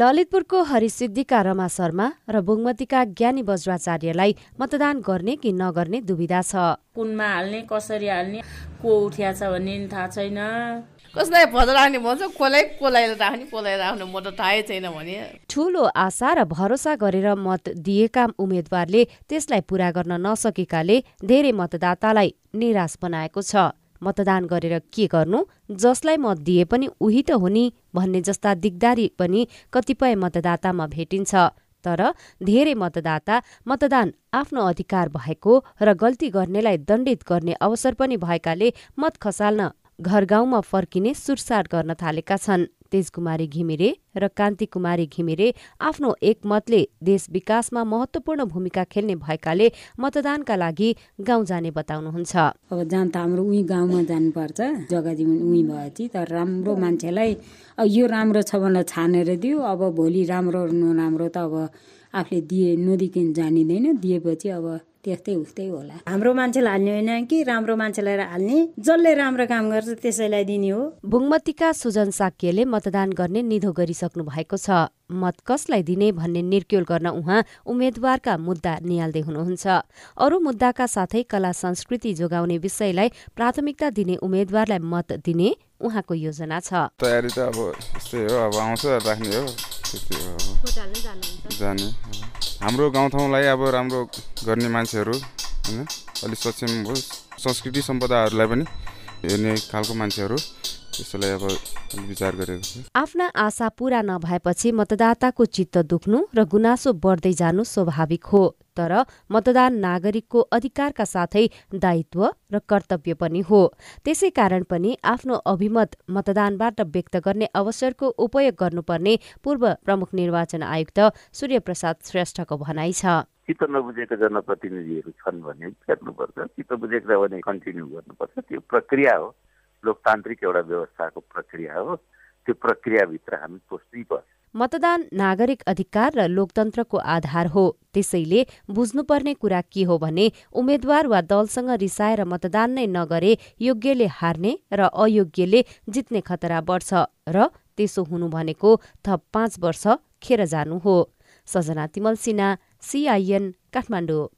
ललितपुरको हरिसिद्धिका रमा शर्मा र बुङमतीका ज्ञानी बज्राचार्यलाई मतदान गर्ने कि नगर्ने दुविधा छ कुनमा हाल्ने कसरी हाल्ने को उठ्या छ भन्ने थाहा छैन कसलाई राख्ने भन्छ कसलाई कसलाई राख्ने कसलाई राख्ने म त थाहै छैन भने ठुलो आशा र भरोसा गरेर मत दिएका उम्मेद्वारले त्यसलाई पूरा गर्न नसकेकाले धेरै मतदातालाई निराश बनाएको छ मतदान गरेर के गर्नु जसलाई मत दिए पनि उही त हो नि भन्ने जस्ता दिगदारी पनि कतिपय मतदातामा भेटिन्छ तर धेरै मतदाता मतदान आफ्नो अधिकार भएको र गल्ती गर्नेलाई दण्डित गर्ने अवसर पनि भएकाले मत खसाल्न घर गाउँमा फर्किने सुरसार गर्न थालेका छन् तेज कुमारी घिमिरे र कान्ति कुमारी घिमिरे आफ्नो एकमतले देश विकासमा महत्वपूर्ण भूमिका खेल्ने भएकाले मतदानका लागि गाउँ जाने बताउनुहुन्छ अब जान त हाम्रो उहीँ गाउँमा जानुपर्छ जग्गा जीवन उहीँ भएपछि तर राम्रो मान्छेलाई यो राम्रो छ भनेर छानेर दियो अब भोलि राम्रो नराम्रो त अब आफूले दिए नदिकन जानिँदैन दिएपछि अब त्यस्तै उस्तै होला हाम्रो मान्छेलाई हाल्ने होइन कि राम्रो मान्छेलाई हाल्ने जसले राम्रो काम गर्छ त्यसैलाई दिने हो भुङमतीका सुजन साक्यले मतदान गर्ने निधो गरिसक्नु भएको छ मत कसलाई दिने भन्ने निर्क्योल गर्न उहाँ उम्मेद्वारका मुद्दा निहाल्दै हुनुहुन्छ अरू मुद्दाका साथै कला संस्कृति जोगाउने विषयलाई प्राथमिकता दिने उम्मेद्वारलाई मत दिने उहाँको योजना छ तयारी त अब यस्तै हो अब आउँछ राख्ने हो जाने हाम्रो गाउँठाउँलाई अब राम्रो गर्ने मान्छेहरू होइन अलिक सक्षम होस् संस्कृति सम्पदाहरूलाई पनि हेर्ने खालको मान्छेहरू त्यसलाई अब विचार गरेको छ आफ्ना आशा पूरा नभएपछि मतदाताको चित्त दुख्नु र गुनासो बढ्दै जानु स्वाभाविक हो तर मतदान नागरिकको अधिकारका साथै दायित्व र कर्तव्य पनि हो त्यसै कारण पनि आफ्नो अभिमत मतदानबाट व्यक्त गर्ने अवसरको उपयोग गर्नुपर्ने पूर्व प्रमुख निर्वाचन आयुक्त सूर्यप्रसाद श्रेष्ठको भनाइ छ चित्त नबुझेका जनप्रतिनिधिहरू छन् भने फेर्नुपर्छ चित्त बुझेका भने कन्टिन्यू गर्नुपर्छ त्यो प्रक्रिया हो लोकतान्त्रिक एउटा व्यवस्थाको प्रक्रिया हो त्यो प्रक्रियाभित्र हामी पर्छ मतदान नागरिक अधिकार र लोकतन्त्रको आधार हो त्यसैले बुझ्नुपर्ने कुरा के हो भने उम्मेद्वार वा दलसँग रिसाएर मतदान नै नगरे योग्यले हार्ने र अयोग्यले जित्ने खतरा बढ्छ र त्यसो हुनु भनेको थप पाँच वर्ष खेर जानु हो सजना तिमल सिन्हा सिआइएन काठमाडौँ